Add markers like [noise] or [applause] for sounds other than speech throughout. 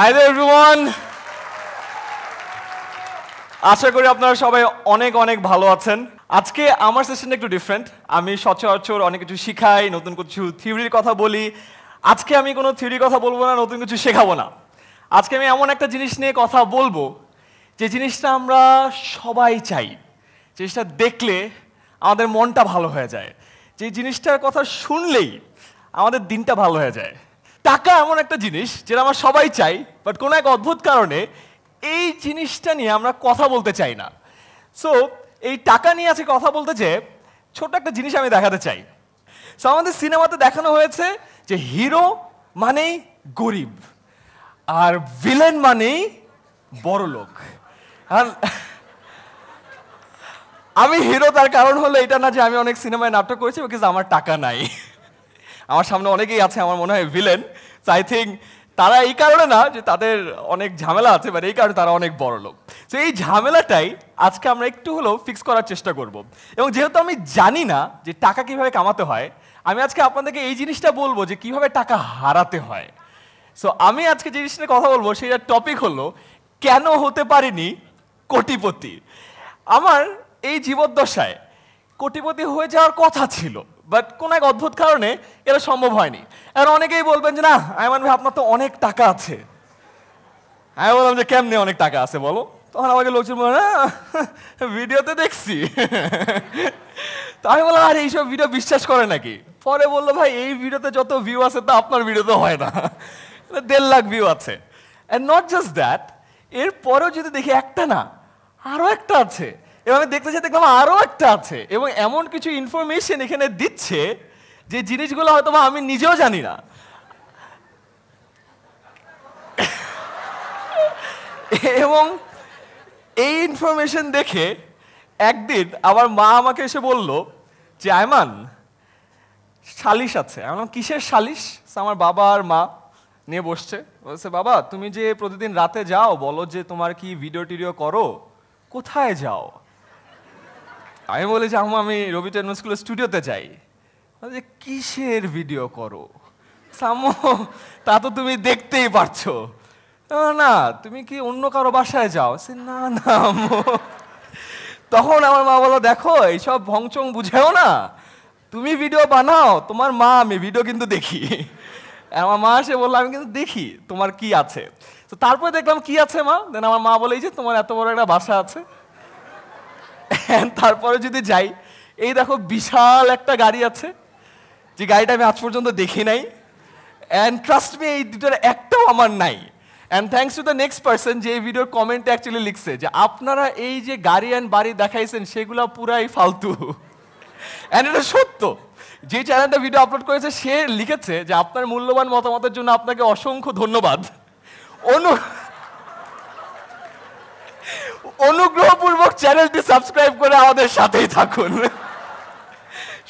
high দে everyone আশা করি আপনারা সবাই অনেক অনেক ভালো আছেন আজকে আমার সেশনটা একটু ডিফারেন্ট আমি সচরাচর অনেক কিছু শেখাই নতুন কিছু থিওরির কথা বলি আজকে আমি কোনো থিওরির কথা বলবো না নতুন কিছু শেখাবো না আজকে আমি এমন একটা জিনিস নিয়ে কথা বলবো যে জিনিসটা আমরা সবাই চাই জিনিসটা দেখলে আমাদের মনটা ভালো হয়ে যায় যে জিনিসটার কথা শুনলেই আমাদের দিনটা ভালো হয়ে যায় টাকা এমন একটা জিনিস যেটা আমরা সবাই চাই বাট কোনো এক অদ্ভুত কারণে এই জিনিসটা নিয়ে আমরা কথা বলতে চাই না সো এই টাকা নিয়ে আছে কথা বলতে যে ছোট একটা জিনিস আমি দেখাতে চাই সো আমাদের সিনেমাতে দেখানো হয়েছে যে হিরো মানেই গরিব আর ভিলেন মানেই বড় লোক আমি হিরো তার কারণ হলো এটা না যে আমি অনেক সিনেমায় নাটক করেছি বিকজ আমার টাকা নাই আমার সামনে অনেকেই আছে আমার মনে হয় ভিলেন সো আই থিঙ্ক তারা এই কারণে না যে তাদের অনেক ঝামেলা আছে মানে এই কারণে তারা অনেক বড় লোক তো এই ঝামেলাটাই আজকে আমরা একটু হলেও ফিক্স করার চেষ্টা করব এবং যেহেতু আমি জানি না যে টাকা কিভাবে কামাতে হয় আমি আজকে আপনাদেরকে এই জিনিসটা বলবো যে কিভাবে টাকা হারাতে হয় সো আমি আজকে যে জিনিসটা কথা বলবো সেটার টপিক হলো কেন হতে পারিনি কোটিপতি আমার এই জীবদ্দশায় কোটিপতি হয়ে যাওয়ার কথা ছিল বাট কোনো এক অদ্ভুত কারণে এটা সম্ভব হয়নি আর অনেকেই বলবেন যে না আয়মান ভাই আপনার তো অনেক টাকা আছে আমি বললাম যে কেমনে অনেক টাকা আছে বলো তখন আমাকে লোকজন বলে না ভিডিওতে দেখছি তো আমি বললাম আর এইসব ভিডিও বিশ্বাস করে নাকি পরে বললো ভাই এই ভিডিওতে যত ভিউ আছে তা আপনার ভিডিওতে হয় না মানে দেড় লাখ ভিউ আছে অ্যান্ড নট জাস্ট দ্যাট এরপরেও যদি দেখি একটা না আরও একটা আছে এভাবে দেখতে চাই দেখলাম আরও একটা আছে এবং এমন কিছু ইনফরমেশন এখানে দিচ্ছে যে জিনিসগুলো হয়তো বা আমি নিজেও জানি না এবং এই ইনফরমেশন দেখে একদিন আমার মা আমাকে এসে বলল যে আয়মান সালিশ আছে আমার কিসের সালিশ আমার বাবা আর মা নিয়ে বসছে বলছে বাবা তুমি যে প্রতিদিন রাতে যাও বলো যে তোমার কি ভিডিও টিডিও করো কোথায় যাও আমি বলেছি আম্মু আমি রবি টেন স্কুলের স্টুডিওতে যাই যে কিসের ভিডিও করো সাম্মু তা তো তুমি দেখতেই পারছো না তুমি কি অন্য কারো বাসায় যাও সে না না আম্মু তখন আমার মা বলো দেখো এইসব ভংচং বুঝেও না তুমি ভিডিও বানাও তোমার মা আমি ভিডিও কিন্তু দেখি আমার মা এসে বললো আমি কিন্তু দেখি তোমার কি আছে তো তারপরে দেখলাম কি আছে মা দেন আমার মা বলে যে তোমার এত বড় একটা বাসা আছে তারপরে যদি যাই এই দেখো বিশাল একটা গাড়ি আছে যে গাড়িটা আমি আজ পর্যন্ত দেখি নাই অ্যান্ড ট্রাস্ট মি এই দুটোর একটাও আমার নাই and thanks to the next person যে এই ভিডিওর কমেন্টে অ্যাকচুয়ালি লিখছে যে আপনারা এই যে গাড়ি অ্যান্ড বাড়ি দেখাইছেন সেগুলো পুরাই ফালতু অ্যান্ড এটা সত্য যে চ্যানেলটা ভিডিও আপলোড করেছে সে লিখেছে যে আপনার মূল্যবান মতামতের জন্য আপনাকে অসংখ্য ধন্যবাদ অনু অনুগ্রহপূর্বক চ্যানেলটি সাবস্ক্রাইব করে আমাদের সাথেই থাকুন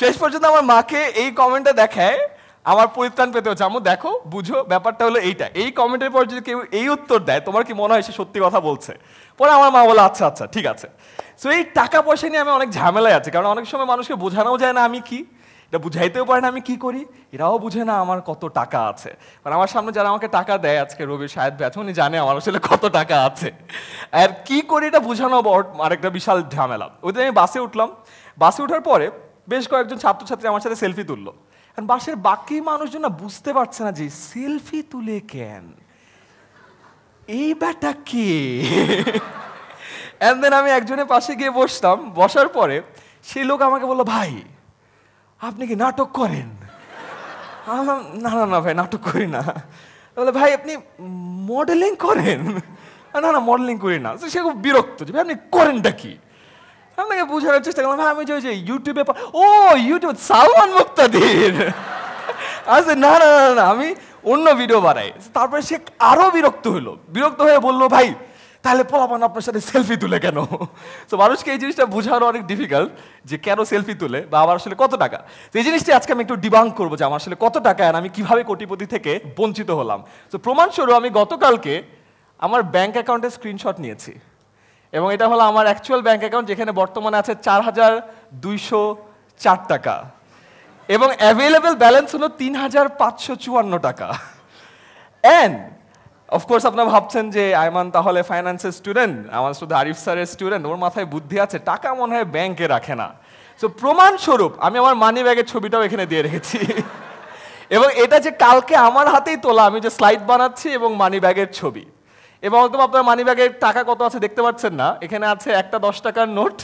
শেষ পর্যন্ত আমার মাকে এই কমেন্টটা দেখায় আমার পরিত্রাণ পেতে হচ্ছে আমি দেখো বুঝো ব্যাপারটা হলো এইটা এই কমেন্টের পর যদি কেউ এই উত্তর দেয় তোমার কি মনে হয় সে সত্যি কথা বলছে পরে আমার মা বলে আচ্ছা আচ্ছা ঠিক আছে সো এই টাকা পয়সা নিয়ে আমি অনেক ঝামেলায় আছি কারণ অনেক সময় মানুষকে বোঝানো যায় না আমি কি এটা বুঝাইতেও পারে না আমি কি করি এরাও বুঝে না আমার কত টাকা আছে মানে আমার সামনে যারা আমাকে টাকা দেয় আজকে রবি সাহেব ব্যাচ উনি জানে আমার আসলে কত টাকা আছে আর কি করি এটা বোঝানো আরেকটা বিশাল ঝামেলা ওই আমি বাসে উঠলাম বাসে ওঠার পরে বেশ কয়েকজন ছাত্রছাত্রী আমার সাথে সেলফি তুললো কারণ বাসের বাকি মানুষজন না বুঝতে পারছে না যে সেলফি তুলে কেন এই ব্যাটা কে অ্যান্ড দেন আমি একজনের পাশে গিয়ে বসতাম বসার পরে সেই লোক আমাকে বললো ভাই আপনি কি নাটক করেন না না না ভাই নাটক করি না বলে ভাই আপনি মডেলিং করেন না না মডেলিং করি না সে খুব বিরক্ত যে ভাই আপনি করেনটা কি আপনাকে বোঝানোর চেষ্টা করলাম ভাই আমি যে ইউটিউবে ও ইউটিউব সালমান মুক্তাদির আচ্ছা না না না আমি অন্য ভিডিও বানাই তারপরে সে আরও বিরক্ত হলো বিরক্ত হয়ে বললো ভাই তাহলে পোলাপান আপনার সাথে সেলফি তুলে কেন তো মানুষকে এই জিনিসটা বোঝানো অনেক ডিফিকাল্ট যে কেন সেলফি তুলে বা আমার আসলে কত টাকা তো এই জিনিসটি আজকে আমি একটু ডিবাং করবো যে আমার আসলে কত টাকা আর আমি কিভাবে কোটিপতি থেকে বঞ্চিত হলাম তো প্রমাণস্বরূপ আমি গতকালকে আমার ব্যাঙ্ক অ্যাকাউন্টের স্ক্রিনশট নিয়েছি এবং এটা হলো আমার অ্যাকচুয়াল ব্যাঙ্ক অ্যাকাউন্ট যেখানে বর্তমানে আছে চার হাজার দুইশো চার টাকা এবং অ্যাভেলেবেল ব্যালেন্স হলো তিন হাজার পাঁচশো চুয়ান্ন টাকা অ্যান্ড অফকোর্স আপনারা ভাবছেন যে আয়মান তাহলে ফাইন্যান্সের স্টুডেন্ট আমার শুধু আরিফ স্যারের স্টুডেন্ট ওর মাথায় বুদ্ধি আছে টাকা মনে হয় ব্যাংকে রাখে না সো প্রমাণস্বরূপ আমি আমার মানি ব্যাগের ছবিটাও এখানে দিয়ে রেখেছি [laughs] এবং এটা যে কালকে আমার হাতেই তোলা আমি যে স্লাইড বানাচ্ছি এবং মানি ব্যাগের ছবি এবং একদম আপনার মানি ব্যাগের টাকা কত আছে দেখতে পাচ্ছেন না এখানে আছে একটা দশ টাকার নোট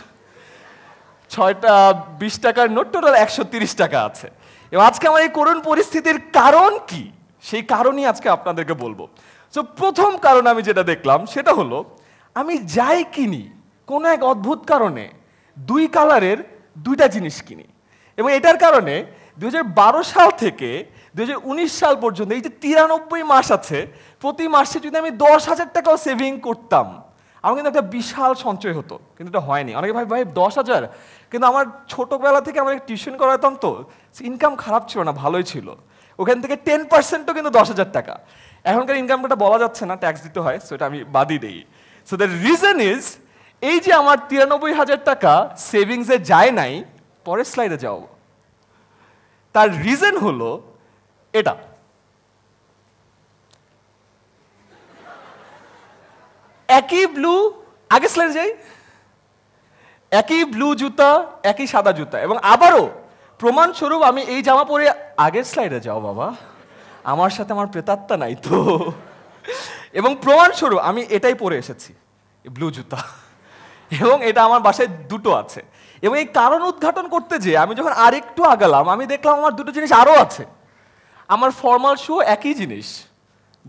ছয়টা বিশ টাকার নোট টোটাল একশো তিরিশ টাকা আছে এবং আজকে আমার এই করুণ পরিস্থিতির কারণ কি সেই কারণই আজকে আপনাদেরকে বলবো সো প্রথম কারণ আমি যেটা দেখলাম সেটা হলো আমি যাই কিনি কোনো এক অদ্ভুত কারণে দুই কালারের দুইটা জিনিস কিনি এবং এটার কারণে দু সাল থেকে দু সাল পর্যন্ত এই যে তিরানব্বই মাস আছে প্রতি মাসে যদি আমি দশ হাজার টাকাও সেভিং করতাম আমার কিন্তু একটা বিশাল সঞ্চয় হতো কিন্তু এটা হয়নি অনেকে ভাই ভাই দশ হাজার কিন্তু আমার ছোটোবেলা থেকে আমার টিউশন করাতাম তো ইনকাম খারাপ ছিল না ভালোই ছিল ওখান থেকে টেন পার্সেন্টও কিন্তু দশ হাজার টাকা এখনকার ইনকামটা বলা যাচ্ছে না ট্যাক্স দিতে হয় সো এটা আমি বাদই দিই সো দ্য রিজন ইজ এই যে আমার তিরানব্বই হাজার টাকা সেভিংসে যায় নাই পরের স্লাইডে যাও তার রিজন হলো এটা একই ব্লু আগে স্লাইড যাই একই ব্লু জুতা একই সাদা জুতা এবং আবারও প্রমাণস্বরূপ আমি এই জামা পরে আগের স্লাইডে যাও বাবা আমার সাথে আমার প্রেতাত্মা নাই তো এবং প্রমাণস্বরূপ আমি এটাই পরে এসেছি ব্লু জুতা এবং এটা আমার বাসায় দুটো আছে এবং এই কারণ উদ্ঘাটন করতে যে আমি যখন আরেকটু আগালাম আমি দেখলাম আমার দুটো জিনিস আরও আছে আমার ফর্মাল শু একই জিনিস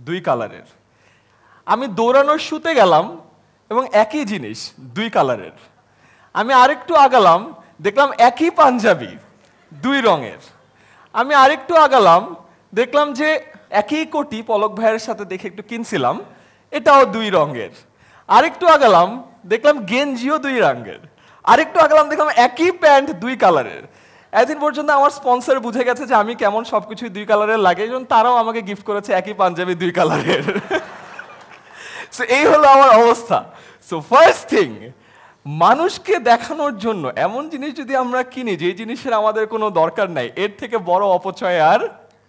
দুই কালারের আমি দৌড়ানোর শুতে গেলাম এবং একই জিনিস দুই কালারের আমি আরেকটু আগালাম দেখলাম একই পাঞ্জাবি দুই রঙের আমি আরেকটু আগালাম দেখলাম যে একই কোটি পলক ভাইয়ের সাথে দেখে একটু কিনছিলাম এটাও দুই রঙের আরেকটু আগালাম দেখলাম গেঞ্জিও দুই রঙের আরেকটু আগালাম দেখলাম একই প্যান্ট দুই কালারের এতদিন পর্যন্ত আমার স্পন্সর বুঝে গেছে যে আমি কেমন সব কিছুই দুই কালারের লাগে এবং তারাও আমাকে গিফট করেছে একই পাঞ্জাবি দুই কালারের সো [laughs] এই হলো আমার অবস্থা সো ফার্স্ট থিং মানুষকে দেখানোর জন্য এমন জিনিস যদি আমরা কিনি যে জিনিসের আমাদের কোনো দরকার নাই এর থেকে বড় অপচয় আর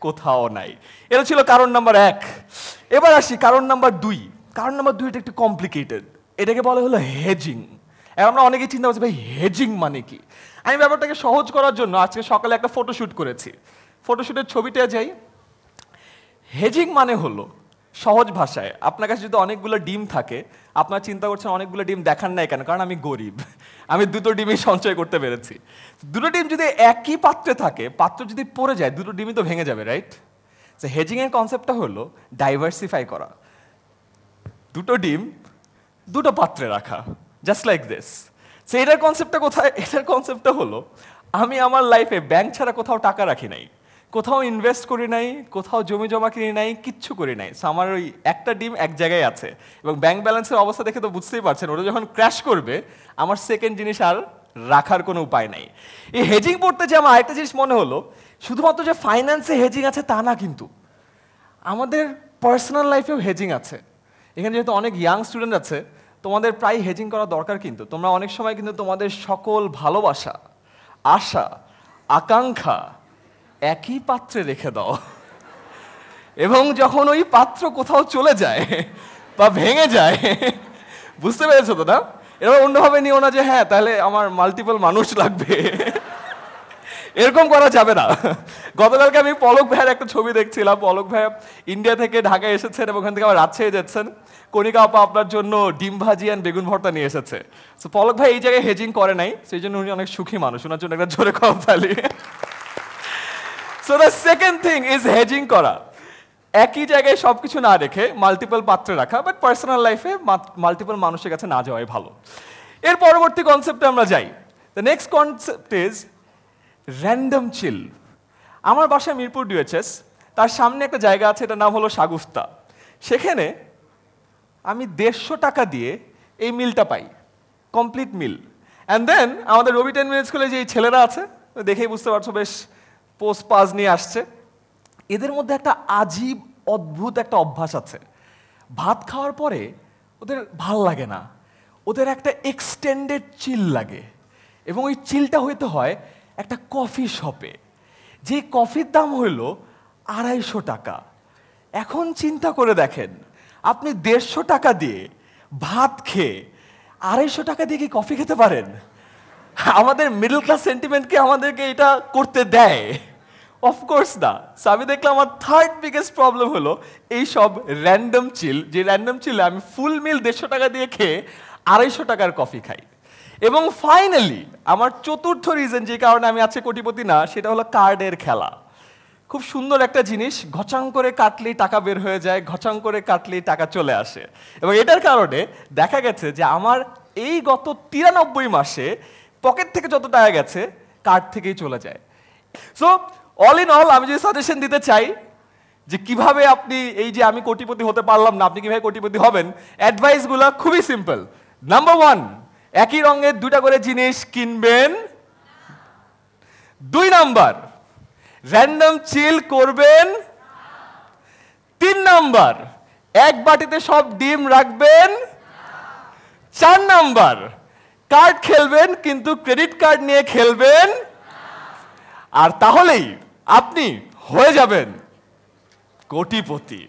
কোথাও নাই এটা ছিল কারণ নাম্বার এক এবার আসি কারণ নাম্বার দুই কারণ নাম্বার দুইটা একটু কমপ্লিকেটেড এটাকে বলা হলো হেজিং এখন আমরা অনেকেই চিন্তা করছি ভাই হেজিং মানে কি আমি ব্যাপারটাকে সহজ করার জন্য আজকে সকালে একটা ফটোশ্যুট করেছি ফটোশ্যুটের ছবিটা যাই হেজিং মানে হলো সহজ ভাষায় আপনার কাছে যদি অনেকগুলো ডিম থাকে আপনার চিন্তা করছেন অনেকগুলো ডিম দেখান নাই কেন কারণ আমি গরিব আমি দুটো ডিমই সঞ্চয় করতে পেরেছি দুটো ডিম যদি একই পাত্রে থাকে পাত্র যদি পড়ে যায় দুটো ডিমই তো ভেঙে যাবে রাইট সে হেজিংয়ের কনসেপ্টটা হলো ডাইভার্সিফাই করা দুটো ডিম দুটো পাত্রে রাখা জাস্ট লাইক দিস সে এটার কনসেপ্টটা কোথায় এটার কনসেপ্টটা হলো আমি আমার লাইফে ব্যাংক ছাড়া কোথাও টাকা রাখি নাই কোথাও ইনভেস্ট করি নাই কোথাও জমি জমা কিনি নাই কিচ্ছু করি নাই সো আমার ওই একটা ডিম এক জায়গায় আছে এবং ব্যাংক ব্যালেন্সের অবস্থা দেখে তো বুঝতেই পারছেন ওটা যখন ক্র্যাশ করবে আমার সেকেন্ড জিনিস আর রাখার কোনো উপায় নাই এই হেজিং পড়তে যে আমার আরেকটা জিনিস মনে হলো শুধুমাত্র যে ফাইন্যান্সে হেজিং আছে তা না কিন্তু আমাদের পার্সোনাল লাইফেও হেজিং আছে এখানে যেহেতু অনেক ইয়াং স্টুডেন্ট আছে তোমাদের প্রায় হেজিং করা দরকার কিন্তু তোমরা অনেক সময় কিন্তু তোমাদের সকল ভালোবাসা আশা আকাঙ্ক্ষা একই পাত্রে রেখে দাও এবং যখন ওই পাত্র কোথাও চলে যায় বা ভেঙে যায় বুঝতে পেরেছো তো না এবার অন্যভাবে নিও না যে হ্যাঁ তাহলে আমার মাল্টিপল মানুষ লাগবে এরকম করা যাবে না গতকালকে আমি পলক ভাইয়ের একটা ছবি দেখছিলাম পলক ভাই ইন্ডিয়া থেকে ঢাকায় এসেছেন এবং ওখান থেকে আবার রাজশাহী যাচ্ছেন কণিকা আপা আপনার জন্য ডিম ভাজি অ্যান্ড বেগুন ভর্তা নিয়ে এসেছে তো পলক ভাই এই জায়গায় হেজিং করে নাই সেই জন্য উনি অনেক সুখী মানুষ ওনার জন্য একটা জোরে কথা so the second thing is hedging করা একই জায়গায় সব কিছু না রেখে মাল্টিপল পাত্রে রাখা বাট পার্সোনাল লাইফে মাল্টিপল মানুষের কাছে না যাওয়াই ভালো এর পরবর্তী কনসেপ্টে আমরা যাই the next concept is random chill আমার বাসায় মিরপুর ডিউএচএস তার সামনে একটা জায়গা আছে এটা নাম হলো সাগুস্তা সেখানে আমি দেড়শো টাকা দিয়ে এই মিলটা পাই কমপ্লিট মিল অ্যান্ড দেন আমাদের রবি টেন মিনিট স্কুলে যে ছেলেরা আছে দেখেই বুঝতে পারছো বেশ পোস্ট পাজ নিয়ে আসছে এদের মধ্যে একটা আজীব অদ্ভুত একটা অভ্যাস আছে ভাত খাওয়ার পরে ওদের ভাল লাগে না ওদের একটা এক্সটেন্ডেড চিল লাগে এবং ওই চিলটা হইতে হয় একটা কফি শপে যে কফির দাম হইল আড়াইশো টাকা এখন চিন্তা করে দেখেন আপনি দেড়শো টাকা দিয়ে ভাত খেয়ে আড়াইশো টাকা দিয়ে কি কফি খেতে পারেন আমাদের মিডল ক্লাস সেন্টিমেন্টকে আমাদেরকে এটা করতে দেয় অফকোর্স না সো আমি দেখলাম আমার থার্ড বিগেস্ট প্রবলেম হলো এই সব র্যান্ডম চিল যে র্যান্ডম চিলে আমি ফুল মিল দেড়শো টাকা দিয়ে খেয়ে আড়াইশো টাকার কফি খাই এবং ফাইনালি আমার চতুর্থ রিজন যে কারণে আমি আছে কোটিপতি না সেটা হলো কার্ডের খেলা খুব সুন্দর একটা জিনিস ঘচাং করে কাটলেই টাকা বের হয়ে যায় ঘচাং করে কাটলেই টাকা চলে আসে এবং এটার কারণে দেখা গেছে যে আমার এই গত তিরানব্বই মাসে পকেট থেকে যত টাকা গেছে কার্ড থেকেই চলে যায় সো অল ইন অল আমি যদি সাজেশন দিতে চাই যে কিভাবে আপনি এই যে আমি কোটিপতি হতে পারলাম না আপনি কিভাবে কোটিপতি হবেন অ্যাডভাইসগুলো খুবই সিম্পল নাম্বার ওয়ান একই রঙের দুটা করে জিনিস কিনবেন দুই নাম্বার র্যান্ডম চিল করবেন তিন নাম্বার এক বাটিতে সব ডিম রাখবেন চার নাম্বার কার্ড খেলবেন কিন্তু ক্রেডিট কার্ড নিয়ে খেলবেন আর তাহলেই আপনি হয়ে যাবেন কোটিপতি